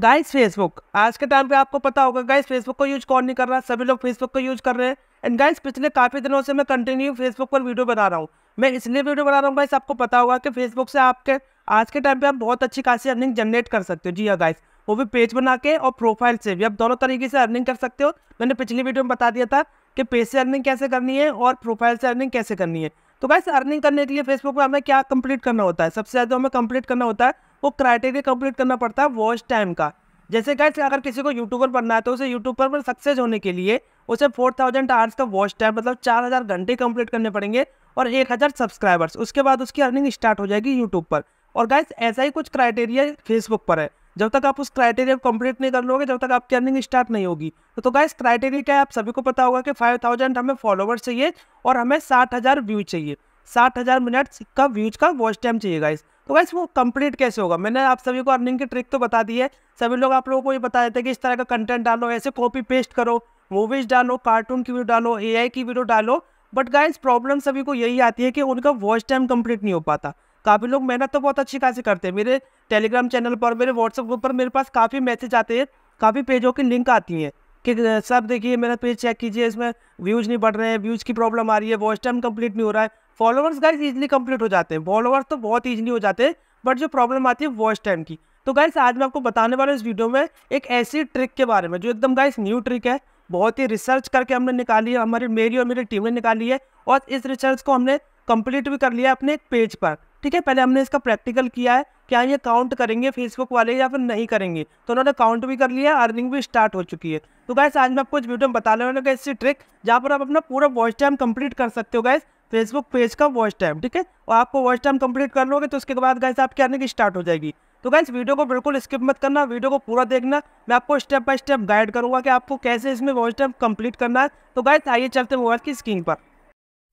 guys Facebook आज के time पे आपको पता होगा गाइस फेसबुक को यूज कौन नहीं कर रहा सभी लोग फेसबुक को यूज कर रहे हैं एंड गाइस पिछले काफ़ी दिनों से मैं कंटिन्यू फेसबुक पर वीडियो बना रहा हूँ मैं इसलिए वीडियो बना रहा हूँ गाइस आपको पता होगा कि फेसबुक से आपके आज के टाइम पे आप बहुत अच्छी खासी अर्निंग जनरेट कर सकते हो जी हाँ गाइस वो भी पेज बना के और प्रोफाइल से भी आप दोनों तरीके से अर्निंग कर सकते हो मैंने पिछली वीडियो में बता दिया था कि पेज से अर्निंग कैसे करनी है और प्रोफाइल से अर्निंग कैसे करनी है तो गाइस अर्निंग करने के लिए फेसबुक पर हमें क्या कंप्लीट करना होता है सबसे ज़्यादा हमें कंप्लीट करना होता है वो क्राइटेरिया कंप्लीट करना पड़ता है वॉच टाइम का जैसे गाइस अगर किसी को यूट्यूबर बनना है तो उसे यूट्यूबर पर सक्सेस होने के लिए उसे फोर थाउजेंड आवर्स का वॉच टाइम मतलब चार हज़ार घंटे कंप्लीट करने पड़ेंगे और एक हज़ार सब्सक्राइबर्स उसके बाद उसकी अर्निंग स्टार्ट हो जाएगी यूट्यूब पर और गाइस ऐसा ही कुछ क्राइटेरिया फेसबुक पर है जब तक आप उस क्राइटेरिया को कंप्लीट नहीं कर लोगे जब तक आपकी अर्निंग स्टार्ट नहीं होगी तो, तो गाइस क्राइटेरिया क्या है आप सभी को पता होगा कि फाइव थाउजेंड हमें फॉलोवर्स चाहिए और हमें साठ हज़ार व्यू चाहिए साठ हज़ार मिनट का व्यूज का वॉच टाइम चाहिए गाइस तो वैसे वो कंप्लीट कैसे होगा मैंने आप सभी को अर्निंग की ट्रिक तो बता दी है सभी लोग आप लोगों को ये बता देते हैं कि इस तरह का कंटेंट डालो ऐसे कॉपी पेस्ट करो मूवीज डालो कार्टून की वीडियो डालो ए की वीडियो डालो बट गाइज प्रॉब्लम सभी को यही आती है कि उनका वॉइस टाइम कंप्लीट नहीं हो पाता काफ़ी लोग मेहनत तो बहुत अच्छी खासी करते हैं मेरे टेलीग्राम चैनल पर मेरे व्हाट्सएप ग्रुप पर मेरे पास काफ़ी मैसेज आते हैं काफ़ी पेजों की लिंक आती हैं कि सब देखिए मेरा पेज चेक कीजिए इसमें व्यूज़ नहीं बढ़ रहे हैं व्यूज़ की प्रॉब्लम आ रही है वॉइस टाइम कंप्लीट नहीं हो रहा है फॉलोअर्स गाइज इजिली कंप्लीट हो जाते हैं फॉलोअर्स तो बहुत ईजिली हो जाते हैं बट जो प्रॉब्लम आती है वॉइस टाइम की तो गाइस आज मैं आपको बताने वाला हूँ इस वीडियो में एक ऐसी ट्रिक के बारे में जो एकदम गाइस न्यू ट्रिक है बहुत ही रिसर्च करके हमने निकाली है हमारी मेरी और मेरी टीम ने निकाली है और इस रिसर्च को हमने कंप्लीट भी कर लिया अपने एक पेज पर ठीक है पहले हमने इसका प्रैक्टिकल किया है क्या ये काउंट करेंगे फेसबुक वाले या फिर नहीं करेंगे तो उन्होंने काउंट भी कर लिया अर्निंग भी स्टार्ट हो चुकी है तो गैस आज मैं आपको इस वीडियो में बता रहा हूँ ऐसी ट्रिक जहाँ पर आप अपना पूरा वॉइस टाइम कंप्लीट कर सकते हो गैस फेसबुक पेज का वॉच टाइम ठीक है और आपको वॉच टाइम कंप्लीट कर लोगे तो उसके बाद गैस आप आने की स्टार्ट हो जाएगी तो गैस वीडियो को बिल्कुल स्किप मत करना वीडियो को पूरा देखना मैं आपको स्टेप बाय स्टेप गाइड करूंगा कि आपको कैसे इसमें वॉच टाइम कंप्लीट करना है तो गैस आइए चलते मोबाइल की स्क्रीन पर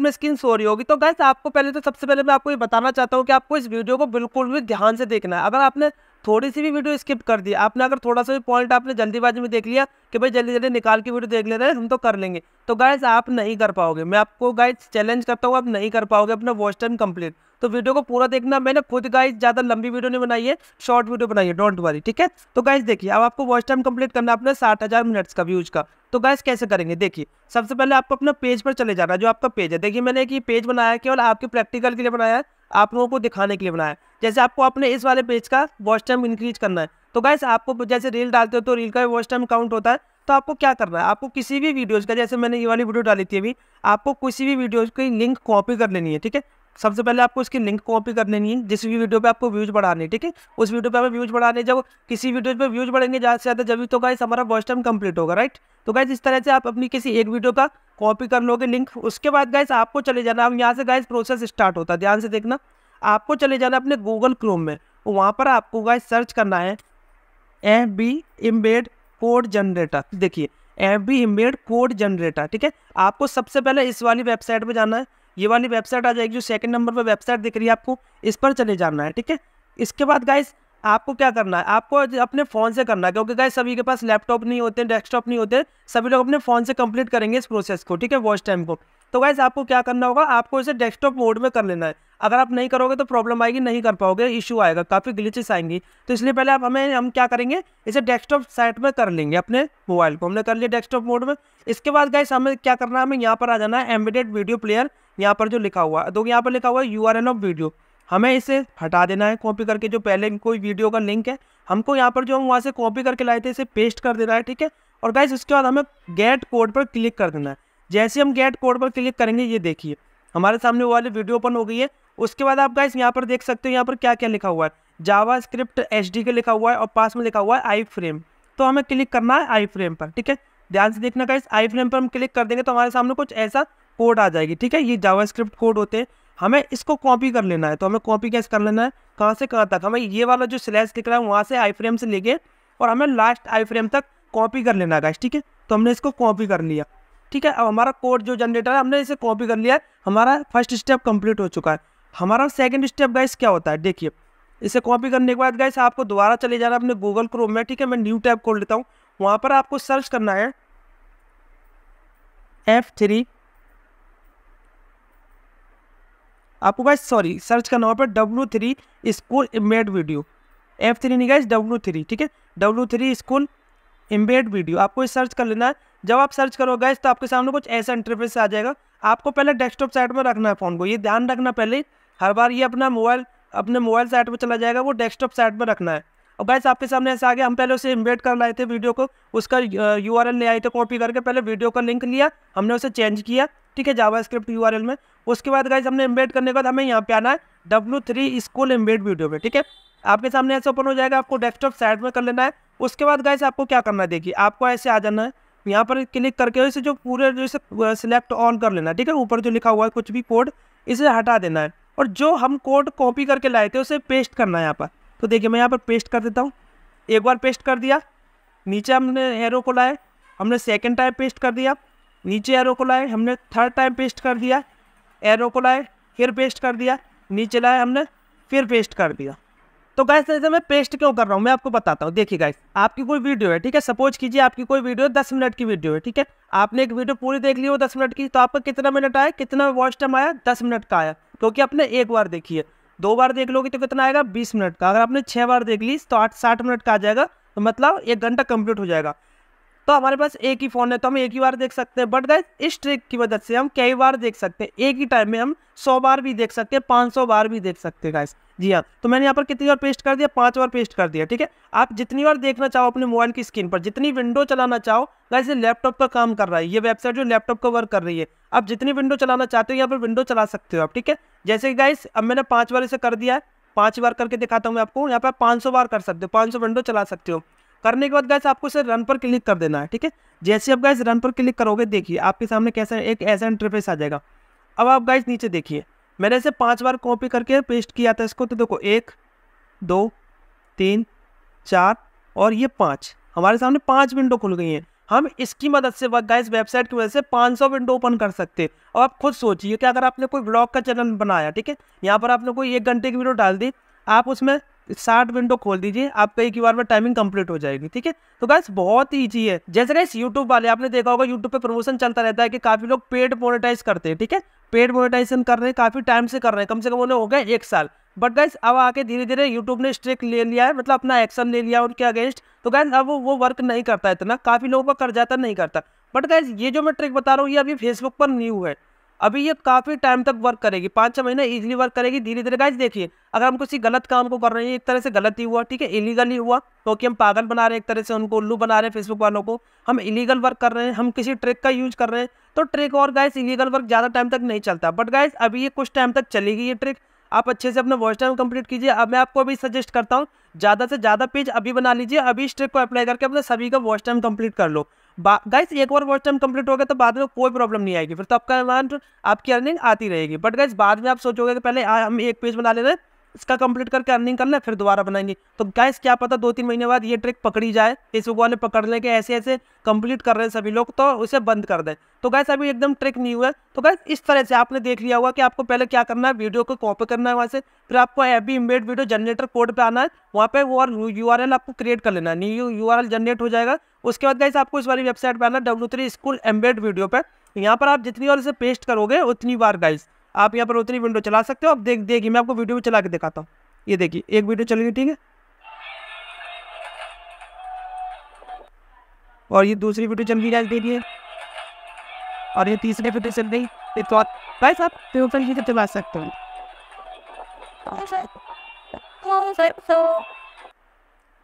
में स्क्रीन सो रही होगी तो गैस आपको पहले तो सबसे पहले मैं आपको ये बताना चाहता हूँ कि आपको इस वीडियो को बिल्कुल भी ध्यान से देखना है अगर आपने थोड़ी सी भी वीडियो स्किप कर दी आपने अगर थोड़ा सा भी पॉइंट आपने जल्दीबाजी में देख लिया कि भाई जल्दी जल्दी निकाल के वीडियो देख ले रहे हैं हम तो कर लेंगे तो गाइज आप नहीं कर पाओगे मैं आपको गाइज चैलेंज करता हूँ आप नहीं कर पाओगे अपना वॉच टाइम कंप्लीट तो वीडियो को पूरा देखना मैंने खुद गाइज ज़्यादा लंबी वीडियो नहीं बनाई है शॉर्ट वीडियो बनाई है डोंट वरी ठीक है तो गाइज देखिए अब आपको वॉच टाइम कंप्लीट करना अपने साठ हज़ार मिनट्स का व्यूज का तो गाइज कैसे करेंगे देखिए सबसे पहले आपको अपना पेज पर चले जाना जो आपका पेज है देखिए मैंने एक ये पेज बनाया केवल आपके प्रैक्टिकल के लिए बनाया है आप लोगों को दिखाने के लिए बनाया जैसे आपको अपने इस वाले पेज का वॉच टाइम इंक्रीज करना है तो गाइस आपको जैसे रील डालते हो तो रील का वॉच टाइम काउंट होता है तो आपको क्या करना है आपको किसी भी वीडियोज़ का जैसे मैंने ये वाली वीडियो डाली थी अभी आपको किसी भी वीडियोज़ की लिंक कॉपी कर लेनी है ठीक है सबसे पहले आपको इसकी लिंक कॉपी कर लेनी है जिस भी वीडियो पे आपको व्यूज़ बढ़ाने ठीक है उस वीडियो पे हमें व्यूज़ बढ़ाने जब किसी वीडियो पे व्यूज़ बढ़ेंगे ज़्यादा से ज़्यादा जब तो गाइस हमारा वॉच टाइम कंप्लीट होगा राइट तो गाइस इस तरह से आप अपनी किसी एक वीडियो का कॉपी कर लोगे लिंक उसके बाद गाइस आपको चले जाना अब यहाँ से गाइस प्रोसेस स्टार्ट होता है ध्यान से देखना आपको चले जाना अपने गूगल क्रोम में वहाँ पर आपको गाइस सर्च करना है F B embed code generator देखिए F B embed code generator ठीक है आपको सबसे पहले इस वाली वेबसाइट पर जाना है ये वाली वेबसाइट आ जाएगी जो सेकंड नंबर पर वेबसाइट दिख रही है आपको इस पर चले जाना है ठीक है इसके बाद गाइस आपको क्या करना है आपको अपने फ़ोन से करना है क्योंकि गाइस सभी के पास लैपटॉप नहीं होते डेस्कटॉप नहीं होते सभी लोग अपने फ़ोन से कंप्लीट करेंगे इस प्रोसेस को ठीक है वॉच टाइम को तो गाइज आपको क्या करना होगा आपको इसे डेस्कटॉप मोड में कर लेना है अगर आप नहीं करोगे तो प्रॉब्लम आएगी नहीं कर पाओगे इशू आएगा काफ़ी ग्लिचेस आएंगी तो इसलिए पहले आप हमें हम क्या करेंगे इसे डेस्कटॉप साइट में कर लेंगे अपने मोबाइल को हमने कर लिया डेस्कटॉप मोड में इसके बाद गाइस हमें क्या करना है हमें यहाँ पर आ जाना है एम्बेडेड वीडियो प्लेयर यहाँ पर जो लिखा हुआ है तो यहाँ पर लिखा हुआ है यू ऑफ वीडियो हमें इसे हटा देना है कॉपी करके जो पहले कोई वीडियो का लिंक है हमको यहाँ पर जो हम वहाँ से कॉपी करके लाए थे इसे पेस्ट कर देना है ठीक है और गैस उसके बाद हमें गेट कोड पर क्लिक कर देना है जैसे हम गेट कोड पर क्लिक करेंगे ये देखिए हमारे सामने वो वाली वीडियो ओपन हो गई है उसके बाद आप गाइस यहाँ पर देख सकते हो यहाँ पर क्या क्या लिखा हुआ है जावा स्क्रिप्ट एच के लिखा हुआ है और पास में लिखा हुआ है आई फ्रेम तो हमें क्लिक करना है आई फ्रेम पर ठीक है ध्यान से देखना गाइस आई फ्रेम पर हम क्लिक कर देंगे तो हमारे सामने कुछ ऐसा कोड आ जाएगी ठीक है ये जावा स्क्रिप्ट कोड होते हैं हमें इसको कॉपी कर लेना है तो हमें कॉपी कैसे कर लेना है कहाँ से कहाँ तक हमें ये वाला जो स्लैश दिख रहा है वहाँ से आई फ्रेम से लेके और हमें लास्ट आई फ्रेम तक कॉपी कर लेना है गाइस ठीक है तो हमने इसको कॉपी कर लिया ठीक है अब हमारा कोड जो जनरेटर है हमने इसे कॉपी कर लिया है हमारा फर्स्ट स्टेप कंप्लीट हो चुका है हमारा सेकंड स्टेप गाइस क्या होता है देखिए इसे कॉपी करने के बाद गाइस आपको दोबारा चले जाना है अपने गूगल क्रोम में ठीक है मैं न्यू टैब खोल लेता हूँ वहाँ पर आपको सर्च करना है एफ थ्री आपको गाइस सॉरी सर्च करना वहाँ पर W three school embed video F three नहीं गाइस डब्ल्यू थ्री ठीक है W three school embed video आपको सर्च कर लेना है जब आप सर्च करोगे तो आपके सामने कुछ ऐसा इंटरफेस आ जाएगा आपको पहले डेस्कटॉप साइड में रखना है फ़ोन को ये ध्यान रखना पहले हर बार ये अपना मोबाइल अपने मोबाइल साइट पर चला जाएगा वो डेस्कटॉप साइट में रखना है और गैस आपके सामने ऐसा आ गया हम पहले उसे इन्वेट कर लाए थे वीडियो को उसका यू आर एल ले आए थे कॉपी करके पहले वीडियो का लिंक लिया हमने उसे चेंज किया ठीक है JavaScript U R L में उसके बाद गैस हमने इन्वेट करने के बाद हमें यहाँ पे आना है W three school embed video में ठीक है आपके सामने ऐसे ओपन हो जाएगा आपको डेस्कटॉप साइड में कर लेना है उसके बाद गैस आपको क्या करना है देखिए आपको ऐसे आ जाना है यहाँ पर क्लिक करके इसे जो पूरे जो इसे सिलेक्ट ऑन कर लेना ठीक है ऊपर जो लिखा हुआ है कुछ भी कोड इसे हटा देना है और जो हम कोड कॉपी करके लाए थे उसे पेस्ट करना है यहाँ पर तो देखिए मैं यहाँ पर पेस्ट कर देता हूँ एक बार पेस्ट कर दिया नीचे हमने एरो को लाए हमने सेकेंड टाइम पेस्ट कर दिया नीचे एरो को लाए हमने थर्ड टाइम पेस्ट कर दिया एरो को लाए फिर पेस्ट कर दिया नीचे लाए हमने फिर पेस्ट कर दिया तो गाइस जैसे मैं पेस्ट क्यों कर रहा हूँ मैं आपको बताता हूँ देखिए गाइस आपकी कोई वीडियो है ठीक है सपोज कीजिए आपकी कोई वीडियो है दस मिनट की वीडियो है ठीक है आपने एक वीडियो पूरी देख ली हो दस मिनट की तो आपका कितना मिनट आया कितना वॉच टाइम आया दस मिनट का आया क्योंकि आपने एक बार देखी है दो बार देख लोगे तो कितना आएगा बीस मिनट का अगर आपने छः बार देख ली तो आठ साठ मिनट का आ जाएगा तो मतलब एक घंटा कंप्लीट हो जाएगा तो हमारे पास एक ही फ़ोन है तो हम एक ही बार देख सकते हैं बट गाइस इस ट्रिक की मदद से हम कई बार देख सकते हैं एक ही टाइम में हम सौ बार भी देख सकते हैं पाँच सौ बार भी देख सकते हैं गाइस जी हाँ तो मैंने यहाँ पर कितनी बार पेस्ट कर दिया पाँच बार पेस्ट कर दिया ठीक है आप जितनी बार देखना चाहो अपने मोबाइल की स्क्रीन पर जितनी विंडो चलाना चाहो गाइस ये लैपटॉप का काम कर रहा है ये वेबसाइट जो लैपटॉप का वर्क कर रही है आप जितनी विंडो चलाना चाहते हो यहाँ पर विंडो चला सकते हो आप ठीक है जैसे कि गाइस अब मैंने पाँच बार इसे कर दिया है पाँच बार करके दिखाता हूँ मैं आपको यहाँ पर आप पाँच बार कर सकते हो पाँच विंडो चला सकते हो करने के बाद गैस आपको इसे रन पर क्लिक कर देना है ठीक है जैसे आप गैस रन पर क्लिक करोगे देखिए आपके सामने कैसा एक ऐसा इंटरफेस आ जाएगा अब आप गैस नीचे देखिए मैंने इसे पांच बार कॉपी करके पेस्ट किया था इसको तो देखो एक दो तीन चार और ये पाँच हमारे सामने पाँच विंडो खुल गई हैं हम इसकी मदद से गाइस वेबसाइट की वजह से 500 विंडो ओपन कर सकते हैं और आप खुद सोचिए कि अगर आपने कोई ब्लॉग का चैनल बनाया ठीक है यहाँ पर आपने कोई एक घंटे की वीडियो डाल दी आप उसमें साठ विंडो खोल दीजिए आपका एक बार में टाइमिंग कंप्लीट हो जाएगी ठीक है तो गाइस बहुत ईजी है जैसे गैस यूट्यूब वाले आपने देखा होगा यूट्यूब पे प्रमोशन चलता रहता है कि काफी लोग पेड मोनेटाइज करते हैं ठीक है पेड मोनेटाइजेशन कर रहे हैं काफ़ी टाइम से कर रहे हैं कम से कम उन्हें हो गया एक साल बट गैस अब आके धीरे धीरे यूट्यूब ने स्ट्रिक ले लिया है मतलब अपना एक्शन ले लिया उनके अगेंस्ट तो गैस अब वो वर्क नहीं करता इतना काफ़ी लोगों का कर जाता नहीं करता बट गैस ये जो मैं ट्रिक बता रहा हूँ ये अभी फेसबुक पर न्यू है अभी ये काफ़ी टाइम तक वर्क करेगी पाँच छः महीने इजीली वर्क करेगी धीरे धीरे गाइज देखिए अगर हम किसी गलत काम को कर रहे हैं एक तरह से गलत ही हुआ ठीक है इलीगल ही हुआ क्योंकि हम पागल बना रहे हैं एक तरह से उनको उल्लू बना रहे हैं फेसबुक वालों को हम इलीगल वर्क कर रहे हैं हम किसी ट्रिक का यूज कर रहे हैं तो ट्रिक और गाइज इलीगल वर्क ज़्यादा टाइम तक नहीं चलता बट गाइज अभी ये कुछ टाइम तक चलेगी ये ट्रिक आप अच्छे से अपना वॉच टाइम कंप्लीट कीजिए अब मैं आपको अभी सजेस्ट करता हूँ ज़्यादा से ज़्यादा पेज अभी बना लीजिए अभी इस ट्रिक को अप्लाई करके अपने सभी का वॉच टाइम कंप्लीट कर लो गाइस एक बार वॉच टाइम कंप्लीट हो गया तो बाद में कोई प्रॉब्लम नहीं आएगी फिर तो आपका अमाउंट आपकी अर्निंग आती रहेगी बट गाइस बाद में आप सोचोगे कि पहले हम एक पेज बना ले रहे हैं इसका कंप्लीट करके अर्निंग कर है फिर दोबारा बनाएंगे तो गैस क्या पता दो तीन महीने बाद ये ट्रिक पकड़ी जाए फेसबुक वाले पकड़ लेंगे ऐसे ऐसे कंप्लीट कर रहे हैं सभी लोग तो उसे बंद कर दें तो गैस अभी एकदम ट्रिक नहीं हुआ है तो गैस इस तरह से आपने देख लिया होगा कि आपको पहले क्या करना है वीडियो को कॉपी करना है वहाँ से फिर आपको B embed video generator code पर आना है वहाँ पर वो यू आपको क्रिएट कर लेना है न्यू यू जनरेट हो जाएगा उसके बाद गैस आपको इस वाली वेबसाइट पर आना है डब्ल्यू स्कूल एम्बेड वीडियो पर यहाँ पर आप जितनी बार इसे पेस्ट करोगे उतनी बार गाइस आप यहाँ पर उतनी विंडो चला सकते हो आप देख देखिए मैं आपको वीडियो भी चला के दिखाता हूँ ये देखिए एक वीडियो चल रही ठीक है और ये दूसरी वीडियो चल गई आज और ये तीसरी वीडियो चल रही तो भाई साहब ऊपर ये चला सकते हो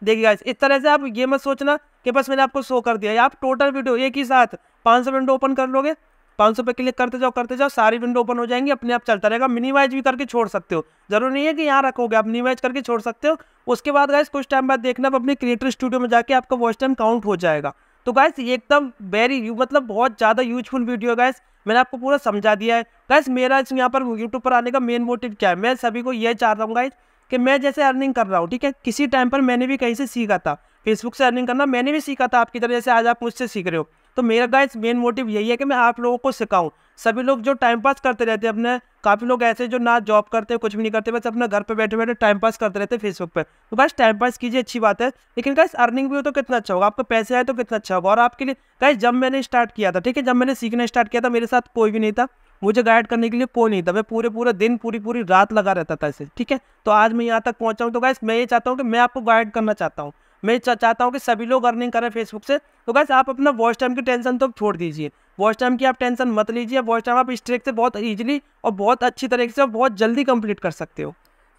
देखिए गाइस इस तरह से आप ये मत सोचना कि बस मैंने आपको शो कर दिया आप टोटल वीडियो एक ही साथ पाँच सौ विंडो ओपन कर लोगे पाँच सौ पे क्लिक करते जाओ करते जाओ सारी विंडो ओपन हो जाएंगी अपने आप चलता रहेगा मिनिमाइज भी करके छोड़ सकते हो जरूरी नहीं है कि यहाँ रखोगे आप मिनिमाइज करके छोड़ सकते हो उसके बाद गाइस कुछ टाइम बाद देखना आप अपने क्रिएटर स्टूडियो में जाके आपका वॉच टाइम काउंट हो जाएगा तो गाइस एकदम वेरी मतलब बहुत ज़्यादा यूजफुल वीडियो है गाइस मैंने आपको पूरा समझा दिया है गाइस मेरा इस यहाँ पर यूट्यूब पर आने का मेन मोटिव क्या है मैं सभी को यह चाह रहा हूँ गाइस कि मैं जैसे अर्निंग कर रहा हूँ ठीक है किसी टाइम पर मैंने भी कहीं से सीखा था फेसबुक से अर्निंग करना मैंने भी सीखा था आपकी तरह जैसे आज आप मुझसे सीख रहे हो तो मेरा गाइस मेन मोटिव यही है कि मैं आप लोगों को सिखाऊं सभी लोग जो टाइम पास करते रहते हैं अपने काफ़ी लोग ऐसे जो ना जॉब करते हैं कुछ भी नहीं करते बस अपने घर पे बैठे बैठे टाइम पास करते रहते हैं फेसबुक पे तो गाइस टाइम पास कीजिए अच्छी बात है लेकिन गाइस अर्निंग भी हो तो कितना अच्छा होगा आपको पैसे आए तो कितना अच्छा होगा और आपके लिए गाइस जब मैंने स्टार्ट किया था ठीक है जब मैंने सीखना स्टार्ट किया था मेरे साथ कोई भी नहीं था मुझे गाइड करने के लिए कोई नहीं था मैं पूरे पूरे दिन पूरी पूरी रात लगा रहता था इसे ठीक है तो आज मैं यहाँ तक पहुँचाऊँ तो गाइस मैं ये चाहता हूँ कि मैं आपको गाइड करना चाहता हूँ मैं चाहता हूँ कि सभी लोग अर्निंग करें फेसबुक से तो गैस आप अपना वॉइस टाइम की टेंशन तो छोड़ दीजिए वॉइस टाइम की आप टेंशन मत लीजिए वॉइस टाइम आप स्ट्रेक से बहुत ईजिली और बहुत अच्छी तरीके से और बहुत जल्दी कंप्लीट कर सकते हो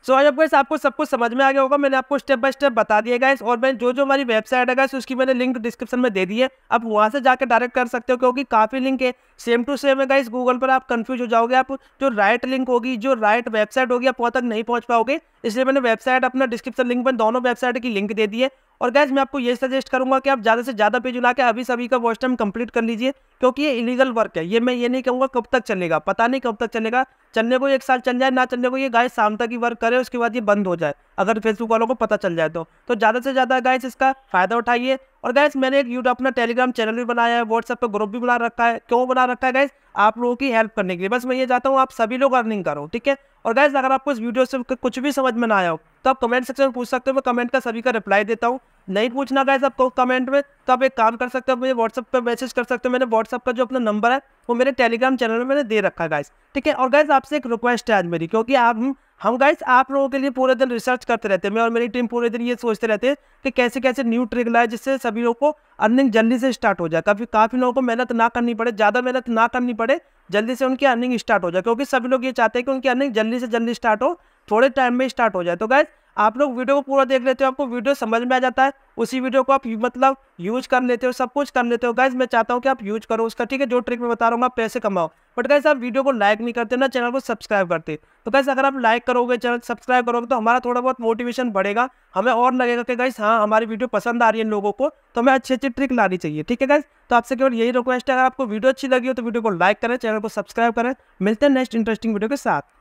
सो so, अब गैस आपको सब कुछ समझ में आ गया होगा मैंने आपको स्टेप बाय स्टेप बता दिया गैस और मैं जो जो हमारी वेबसाइट है गैस उसकी मैंने लिंक डिस्क्रिप्शन में दे दी है आप वहाँ से जाकर डायरेक्ट कर सकते हो क्योंकि काफ़ी लिंक है सेम टू सेम है गाइस गूगल पर आप कंफ्यूज हो जाओगे आप जो राइट लिंक होगी जो राइट वेबसाइट होगी आप वहाँ तक नहीं पहुँच पाओगे इसलिए मैंने वेबसाइट अपना डिस्क्रिप्शन लिंक में दोनों वेबसाइट की लिंक दे दी है और गैज मैं आपको ये सजेस्ट करूंगा कि आप ज़्यादा से ज़्यादा पेज उला के अभी सभी का वॉच टाइम कंप्लीट कर लीजिए क्योंकि ये इलीगल वर्क है ये मैं ये नहीं कहूँगा कब तक चलेगा पता नहीं कब तक चलेगा चलने को एक साल चल जाए ना चलने को ये गाइस शाम तक ही वर्क करे उसके बाद ये बंद हो जाए अगर फेसबुक वालों को पता चल जाए तो तो ज़्यादा से ज़्यादा गाइस इसका फ़ायदा उठाइए और गाइस मैंने एक यूट्यूब अपना टेलीग्राम चैनल भी बनाया है व्हाट्सएप पे ग्रुप भी बना रखा है क्यों बना रखा है गाइस आप लोगों की हेल्प करने के लिए बस मैं ये चाहता हूँ आप सभी लोग अर्निंग करो ठीक है और गाइस अगर आपको इस वीडियो से कुछ भी समझ में ना आया हो तो आप कमेंट सेक्शन में पूछ सकते हो मैं कमेंट का सभी का रिप्लाई देता हूँ नहीं पूछना गाइस आपको कमेंट में तो आप एक काम कर सकते हो मुझे व्हाट्सअप पर मैसेज कर सकते हो मैंने व्हाट्सअप का जो अपना नंबर है वो मेरे टेलीग्राम चैनल में मैंने दे रखा गाइस ठीक है और गाइस आपसे एक रिक्वेस्ट है आज मेरी क्योंकि आप हम गाइस आप लोगों के लिए पूरे दिन रिसर्च करते रहते हैं मैं और मेरी टीम पूरे दिन ये सोचते रहते हैं कि कैसे कैसे न्यू ट्रिक लाए जिससे सभी लोगों को अर्निंग जल्दी से स्टार्ट हो जाए काफ़ी काफ़ी लोगों को मेहनत ना करनी पड़े ज़्यादा मेहनत ना करनी पड़े जल्दी से उनकी अर्निंग स्टार्ट हो जाए क्योंकि सभी लोग ये चाहते हैं कि उनकी अर्निंग जल्दी से जल्दी स्टार्ट हो थोड़े टाइम में स्टार्ट हो जाए तो गाइज आप लोग वीडियो को पूरा देख लेते हो आपको वीडियो समझ में आ जाता है उसी वीडियो को आप मतलब यूज कर लेते हो सब कुछ कर लेते हो गाइज मैं चाहता हूँ कि आप यूज करो उसका ठीक है जो ट्रिक मैं बता रहा हूँ आप पैसे कमाओ बट गाइज आप वीडियो को लाइक नहीं करते ना चैनल को सब्सक्राइब करते तो गाइज अगर आप लाइक करोगे चैनल सब्सक्राइब करोगे तो हमारा थोड़ा बहुत मोटिवेशन बढ़ेगा हमें और लगेगा कि गाइज हाँ हमारी वीडियो पसंद आ रही है लोगों को तो हमें अच्छी अच्छी ट्रिक लानी चाहिए ठीक है गाइज तो आपसे केवल यही रिक्वेस्ट है अगर आपको वीडियो अच्छी लगी हो तो वीडियो को लाइक करें चैनल को सब्सक्राइब करें मिलते हैं नेक्स्ट इंटरेस्टिंग वीडियो के साथ